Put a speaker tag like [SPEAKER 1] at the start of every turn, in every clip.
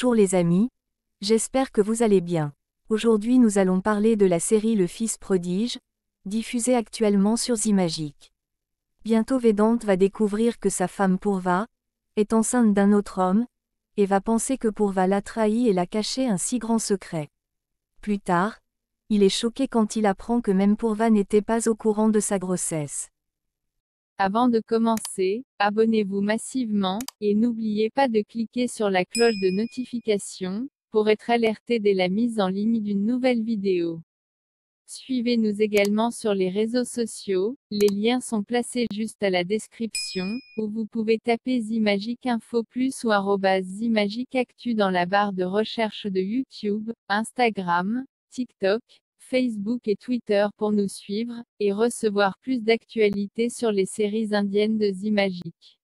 [SPEAKER 1] Bonjour les amis, j'espère que vous allez bien. Aujourd'hui nous allons parler de la série Le Fils prodige, diffusée actuellement sur Zimagic. Bientôt Védante va découvrir que sa femme Pourva est enceinte d'un autre homme, et va penser que Pourva l'a trahi et l'a caché un si grand secret. Plus tard, il est choqué quand il apprend que même Pourva n'était pas au courant de sa grossesse.
[SPEAKER 2] Avant de commencer, abonnez-vous massivement, et n'oubliez pas de cliquer sur la cloche de notification, pour être alerté dès la mise en ligne d'une nouvelle vidéo. Suivez-nous également sur les réseaux sociaux, les liens sont placés juste à la description, ou vous pouvez taper Zimagic Info Plus ou Zimagic Actu dans la barre de recherche de YouTube, Instagram, TikTok, Facebook et Twitter pour nous suivre, et recevoir plus d'actualités sur les séries indiennes de Zimagic.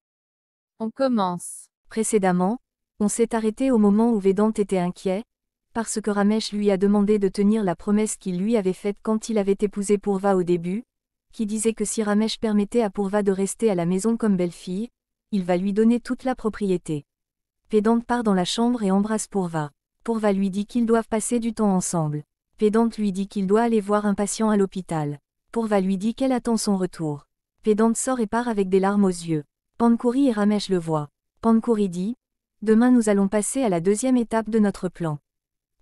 [SPEAKER 2] On
[SPEAKER 1] commence. Précédemment, on s'est arrêté au moment où Vedante était inquiet, parce que Ramesh lui a demandé de tenir la promesse qu'il lui avait faite quand il avait épousé Pourva au début, qui disait que si Ramesh permettait à Pourva de rester à la maison comme belle-fille, il va lui donner toute la propriété. Vedante part dans la chambre et embrasse Pourva. Pourva lui dit qu'ils doivent passer du temps ensemble. Pédante lui dit qu'il doit aller voir un patient à l'hôpital. Pourva lui dit qu'elle attend son retour. Pédante sort et part avec des larmes aux yeux. Pankouri et Ramesh le voient. Pankouri dit Demain nous allons passer à la deuxième étape de notre plan.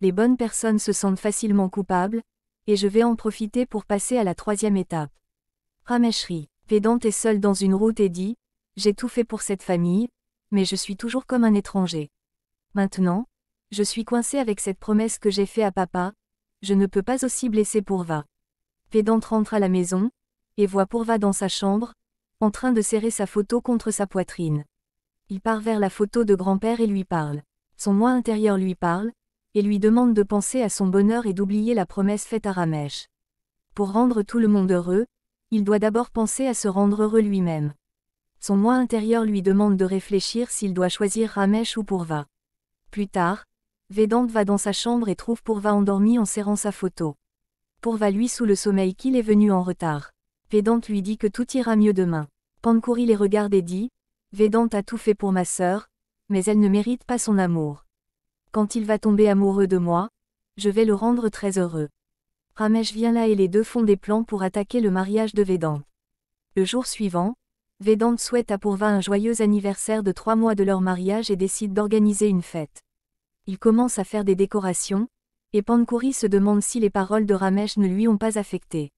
[SPEAKER 1] Les bonnes personnes se sentent facilement coupables, et je vais en profiter pour passer à la troisième étape. Ramesh rit. Pédante est seule dans une route et dit J'ai tout fait pour cette famille, mais je suis toujours comme un étranger. Maintenant, je suis coincé avec cette promesse que j'ai faite à papa, je ne peux pas aussi blesser Pourva. Pédante rentre à la maison, et voit Pourva dans sa chambre, en train de serrer sa photo contre sa poitrine. Il part vers la photo de grand-père et lui parle. Son moi intérieur lui parle, et lui demande de penser à son bonheur et d'oublier la promesse faite à Ramesh. Pour rendre tout le monde heureux, il doit d'abord penser à se rendre heureux lui-même. Son moi intérieur lui demande de réfléchir s'il doit choisir Ramesh ou Pourva. Plus tard, Vedant va dans sa chambre et trouve Pourva endormi en serrant sa photo. Pourva lui sous le sommeil qu'il est venu en retard. Vedant lui dit que tout ira mieux demain. Pankuri les regarde et dit Vedant a tout fait pour ma sœur, mais elle ne mérite pas son amour. Quand il va tomber amoureux de moi, je vais le rendre très heureux. Ramesh vient là et les deux font des plans pour attaquer le mariage de Vedant. Le jour suivant, Vedant souhaite à Pourva un joyeux anniversaire de trois mois de leur mariage et décide d'organiser une fête il commence à faire des décorations, et Pankouri se demande si les paroles de Ramesh ne lui ont pas affecté.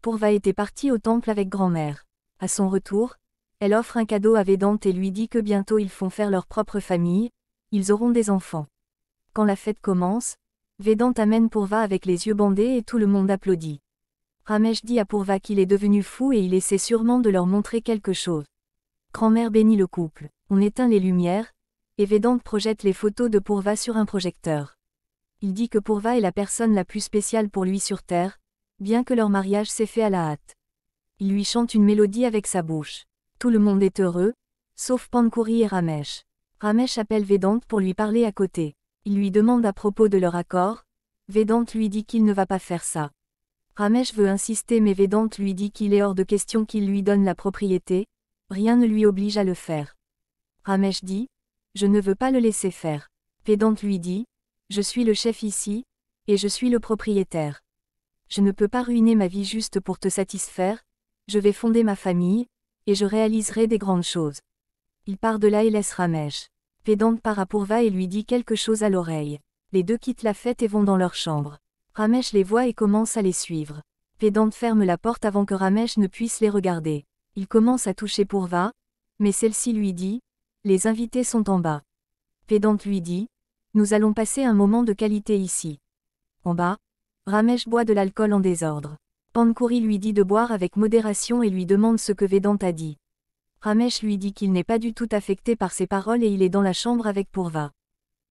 [SPEAKER 1] Pourva était parti au temple avec grand-mère. À son retour, elle offre un cadeau à Vedante et lui dit que bientôt ils font faire leur propre famille, ils auront des enfants. Quand la fête commence, Vedante amène Pourva avec les yeux bandés et tout le monde applaudit. Ramesh dit à Pourva qu'il est devenu fou et il essaie sûrement de leur montrer quelque chose. Grand-mère bénit le couple. On éteint les lumières, et Vedante projette les photos de Pourva sur un projecteur. Il dit que Pourva est la personne la plus spéciale pour lui sur Terre, bien que leur mariage s'est fait à la hâte. Il lui chante une mélodie avec sa bouche. Tout le monde est heureux, sauf Pankuri et Ramesh. Ramesh appelle Vedante pour lui parler à côté. Il lui demande à propos de leur accord. Vedante lui dit qu'il ne va pas faire ça. Ramesh veut insister mais Vedante lui dit qu'il est hors de question qu'il lui donne la propriété, rien ne lui oblige à le faire. Ramesh dit, je ne veux pas le laisser faire. Pédante lui dit, Je suis le chef ici, et je suis le propriétaire. Je ne peux pas ruiner ma vie juste pour te satisfaire, je vais fonder ma famille, et je réaliserai des grandes choses. Il part de là et laisse Ramesh. Pédante part à Pourva et lui dit quelque chose à l'oreille. Les deux quittent la fête et vont dans leur chambre. Ramesh les voit et commence à les suivre. Pédante ferme la porte avant que Ramesh ne puisse les regarder. Il commence à toucher Pourva, mais celle-ci lui dit les invités sont en bas. Pédante lui dit, Nous allons passer un moment de qualité ici. En bas, Ramesh boit de l'alcool en désordre. Pankuri lui dit de boire avec modération et lui demande ce que Vedant a dit. Ramesh lui dit qu'il n'est pas du tout affecté par ses paroles et il est dans la chambre avec Pourva.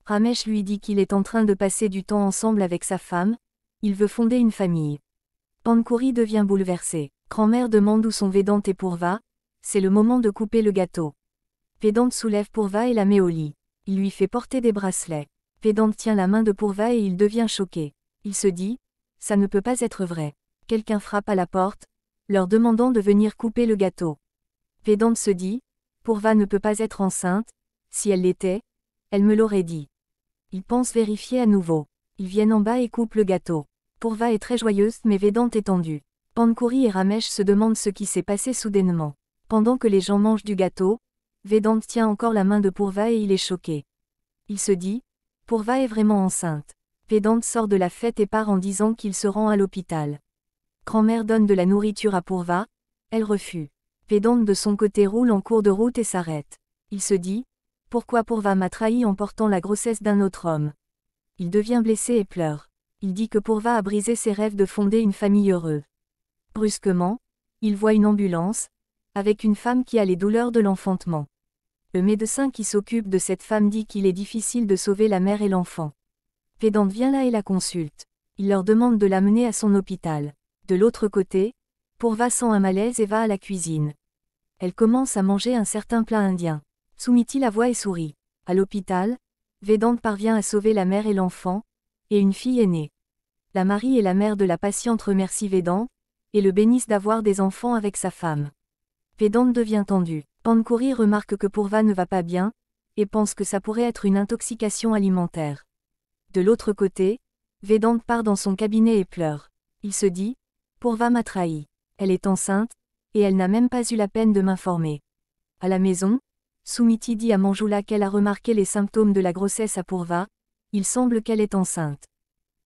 [SPEAKER 1] Ramesh lui dit qu'il est en train de passer du temps ensemble avec sa femme, il veut fonder une famille. Pankuri devient bouleversé. Grand-mère demande où sont Vedant et Pourva, c'est le moment de couper le gâteau. Pédante soulève Pourva et la met au lit. Il lui fait porter des bracelets. Pédante tient la main de Pourva et il devient choqué. Il se dit, ça ne peut pas être vrai. Quelqu'un frappe à la porte, leur demandant de venir couper le gâteau. Pédante se dit, Pourva ne peut pas être enceinte, si elle l'était, elle me l'aurait dit. Il pense vérifier à nouveau. Ils viennent en bas et coupent le gâteau. Pourva est très joyeuse mais Pédante est tendue. Pankouri et Ramesh se demandent ce qui s'est passé soudainement. Pendant que les gens mangent du gâteau, Vedante tient encore la main de Pourva et il est choqué. Il se dit, Pourva est vraiment enceinte. Pédante sort de la fête et part en disant qu'il se rend à l'hôpital. Grand-mère donne de la nourriture à Pourva, elle refuse. Vedant de son côté roule en cours de route et s'arrête. Il se dit, pourquoi Pourva m'a trahi en portant la grossesse d'un autre homme Il devient blessé et pleure. Il dit que Pourva a brisé ses rêves de fonder une famille heureuse. Brusquement, il voit une ambulance, avec une femme qui a les douleurs de l'enfantement. Le médecin qui s'occupe de cette femme dit qu'il est difficile de sauver la mère et l'enfant. Vedant vient là et la consulte. Il leur demande de l'amener à son hôpital. De l'autre côté, Pourva sent un malaise et va à la cuisine. Elle commence à manger un certain plat indien. Soumit-il la voix et sourit. À l'hôpital, Védante parvient à sauver la mère et l'enfant, et une fille est née. La mari et la mère de la patiente remercient Védante, et le bénissent d'avoir des enfants avec sa femme. Vedant devient tendu. Pankouri remarque que Pourva ne va pas bien, et pense que ça pourrait être une intoxication alimentaire. De l'autre côté, Vedante part dans son cabinet et pleure. Il se dit, Pourva m'a trahi. Elle est enceinte, et elle n'a même pas eu la peine de m'informer. À la maison, Soumiti dit à Manjula qu'elle a remarqué les symptômes de la grossesse à Pourva, il semble qu'elle est enceinte.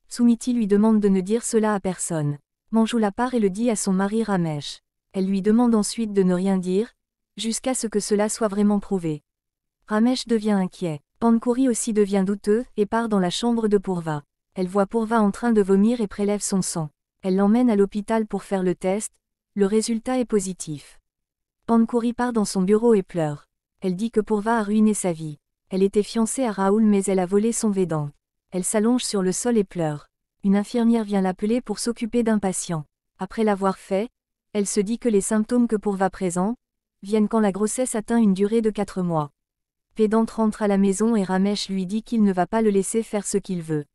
[SPEAKER 1] Soumiti lui demande de ne dire cela à personne. Manjula part et le dit à son mari Ramesh. Elle lui demande ensuite de ne rien dire, jusqu'à ce que cela soit vraiment prouvé. Ramesh devient inquiet. Pankuri aussi devient douteux et part dans la chambre de Pourva. Elle voit Pourva en train de vomir et prélève son sang. Elle l'emmène à l'hôpital pour faire le test. Le résultat est positif. Pankuri part dans son bureau et pleure. Elle dit que Pourva a ruiné sa vie. Elle était fiancée à Raoul mais elle a volé son védan. Elle s'allonge sur le sol et pleure. Une infirmière vient l'appeler pour s'occuper d'un patient. Après l'avoir fait, elle se dit que les symptômes que Pourva présent viennent quand la grossesse atteint une durée de 4 mois. Pédante rentre à la maison et Ramesh lui dit qu'il ne va pas le laisser faire ce qu'il veut.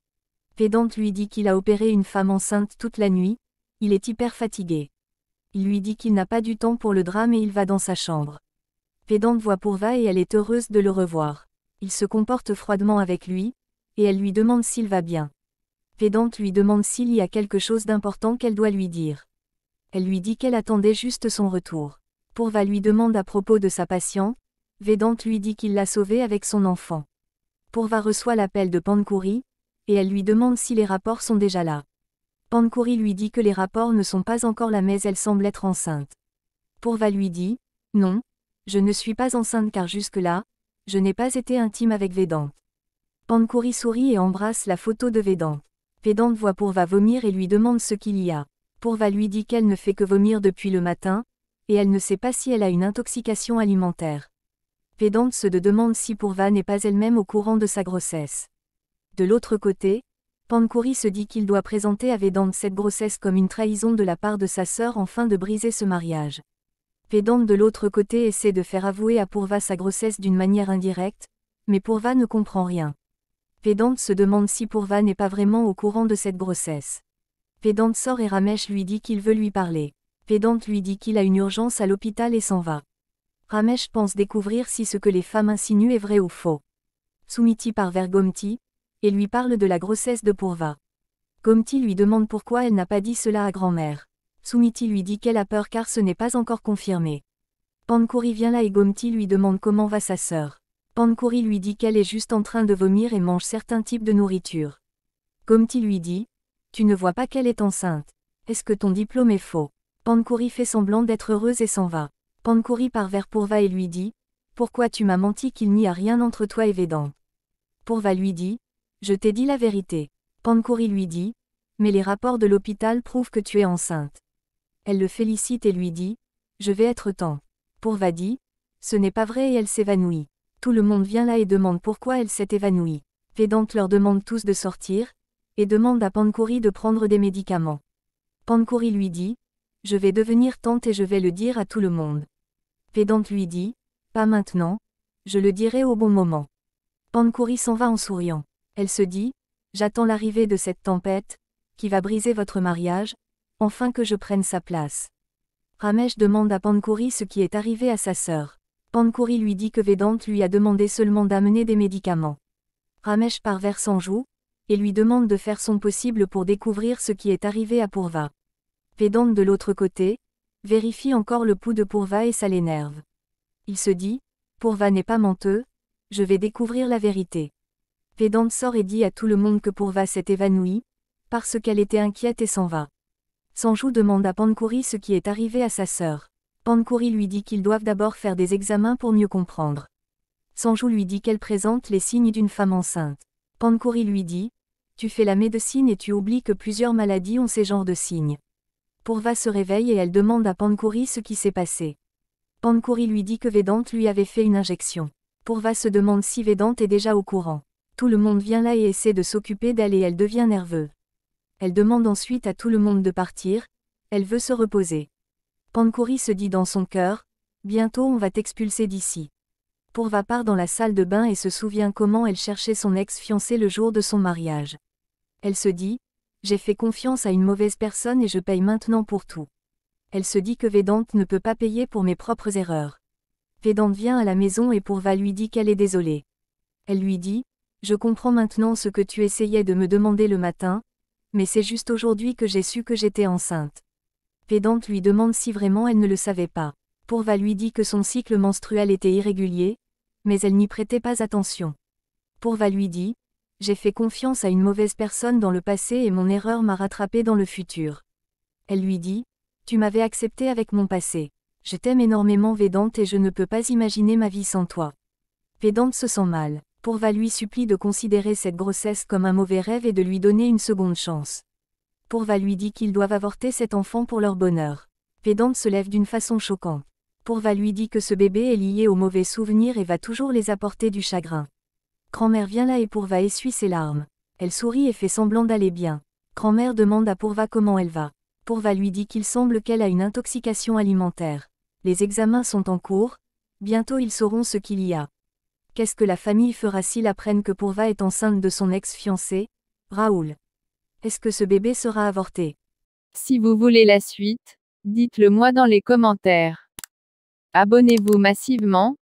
[SPEAKER 1] Pédante lui dit qu'il a opéré une femme enceinte toute la nuit, il est hyper fatigué. Il lui dit qu'il n'a pas du temps pour le drame et il va dans sa chambre. Pédante voit Pourva et elle est heureuse de le revoir. Il se comporte froidement avec lui, et elle lui demande s'il va bien. Pédante lui demande s'il y a quelque chose d'important qu'elle doit lui dire. Elle lui dit qu'elle attendait juste son retour. Pourva lui demande à propos de sa patiente, Védante lui dit qu'il l'a sauvée avec son enfant. Pourva reçoit l'appel de Pankouri, et elle lui demande si les rapports sont déjà là. Pankouri lui dit que les rapports ne sont pas encore là mais elle semble être enceinte. Pourva lui dit, non, je ne suis pas enceinte car jusque-là, je n'ai pas été intime avec Védante. Pankouri sourit et embrasse la photo de Védante. Védante voit Pourva vomir et lui demande ce qu'il y a. Pourva lui dit qu'elle ne fait que vomir depuis le matin, et elle ne sait pas si elle a une intoxication alimentaire. Pédante se demande si Pourva n'est pas elle-même au courant de sa grossesse. De l'autre côté, Pankouri se dit qu'il doit présenter à Vedante cette grossesse comme une trahison de la part de sa sœur afin de briser ce mariage. Pédante de l'autre côté essaie de faire avouer à Pourva sa grossesse d'une manière indirecte, mais Pourva ne comprend rien. Pédante se demande si Pourva n'est pas vraiment au courant de cette grossesse. Pédante sort et Ramesh lui dit qu'il veut lui parler. Pédante lui dit qu'il a une urgence à l'hôpital et s'en va. Ramesh pense découvrir si ce que les femmes insinuent est vrai ou faux. Soumiti part vers Gomti, et lui parle de la grossesse de Pourva. Gomti lui demande pourquoi elle n'a pas dit cela à grand-mère. Soumiti lui dit qu'elle a peur car ce n'est pas encore confirmé. Pankuri vient là et Gomti lui demande comment va sa sœur. Pankuri lui dit qu'elle est juste en train de vomir et mange certains types de nourriture. Gomti lui dit, tu ne vois pas qu'elle est enceinte. Est-ce que ton diplôme est faux Pancoury fait semblant d'être heureuse et s'en va. part vers Pourva et lui dit Pourquoi tu m'as menti qu'il n'y a rien entre toi et Védant Pourva lui dit Je t'ai dit la vérité. Pancoury lui dit Mais les rapports de l'hôpital prouvent que tu es enceinte. Elle le félicite et lui dit Je vais être temps. Pourva dit Ce n'est pas vrai et elle s'évanouit. Tout le monde vient là et demande pourquoi elle s'est évanouie. védant leur demande tous de sortir, et demande à Pankuri de prendre des médicaments. Pankuri lui dit, Je vais devenir tante et je vais le dire à tout le monde. Pédante lui dit, Pas maintenant, je le dirai au bon moment. Pankuri s'en va en souriant. Elle se dit, J'attends l'arrivée de cette tempête, qui va briser votre mariage, enfin que je prenne sa place. Ramesh demande à Pankuri ce qui est arrivé à sa sœur. Pankuri lui dit que Vedante lui a demandé seulement d'amener des médicaments. Ramesh part vers Sanjou, et lui demande de faire son possible pour découvrir ce qui est arrivé à Pourva. Pédante de l'autre côté, vérifie encore le pouls de Pourva et ça l'énerve. Il se dit, Pourva n'est pas menteux, je vais découvrir la vérité. Pédante sort et dit à tout le monde que Pourva s'est évanouie, parce qu'elle était inquiète et s'en va. Sanjou demande à Pankouri ce qui est arrivé à sa sœur. Pankouri lui dit qu'ils doivent d'abord faire des examens pour mieux comprendre. Sanjou lui dit qu'elle présente les signes d'une femme enceinte. Pankouri lui dit, tu fais la médecine et tu oublies que plusieurs maladies ont ces genres de signes. Pourva se réveille et elle demande à Pankouri ce qui s'est passé. pancoury lui dit que Vedante lui avait fait une injection. Pourva se demande si Vedante est déjà au courant. Tout le monde vient là et essaie de s'occuper d'elle et elle devient nerveuse. Elle demande ensuite à tout le monde de partir, elle veut se reposer. Pankouri se dit dans son cœur, bientôt on va t'expulser d'ici. Pourva part dans la salle de bain et se souvient comment elle cherchait son ex-fiancé le jour de son mariage. Elle se dit, j'ai fait confiance à une mauvaise personne et je paye maintenant pour tout. Elle se dit que Védante ne peut pas payer pour mes propres erreurs. Védante vient à la maison et Pourva lui dit qu'elle est désolée. Elle lui dit, je comprends maintenant ce que tu essayais de me demander le matin, mais c'est juste aujourd'hui que j'ai su que j'étais enceinte. Védante lui demande si vraiment elle ne le savait pas. Pourva lui dit que son cycle menstruel était irrégulier, mais elle n'y prêtait pas attention. Pourva lui dit, j'ai fait confiance à une mauvaise personne dans le passé et mon erreur m'a rattrapé dans le futur. Elle lui dit, Tu m'avais accepté avec mon passé. Je t'aime énormément Védante et je ne peux pas imaginer ma vie sans toi. Védante se sent mal. Pourva lui supplie de considérer cette grossesse comme un mauvais rêve et de lui donner une seconde chance. Pourva lui dit qu'ils doivent avorter cet enfant pour leur bonheur. Védante se lève d'une façon choquante. Pourva lui dit que ce bébé est lié aux mauvais souvenirs et va toujours les apporter du chagrin. Grand-mère vient là et Pourva essuie ses larmes. Elle sourit et fait semblant d'aller bien. Grand-mère demande à Pourva comment elle va. Pourva lui dit qu'il semble qu'elle a une intoxication alimentaire. Les examens sont en cours. Bientôt ils sauront ce qu'il y a. Qu'est-ce que la famille fera s'ils apprennent que Pourva est enceinte de son ex-fiancé, Raoul
[SPEAKER 2] Est-ce que ce bébé sera avorté Si vous voulez la suite, dites-le moi dans les commentaires. Abonnez-vous massivement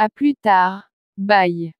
[SPEAKER 2] à plus tard. Bye.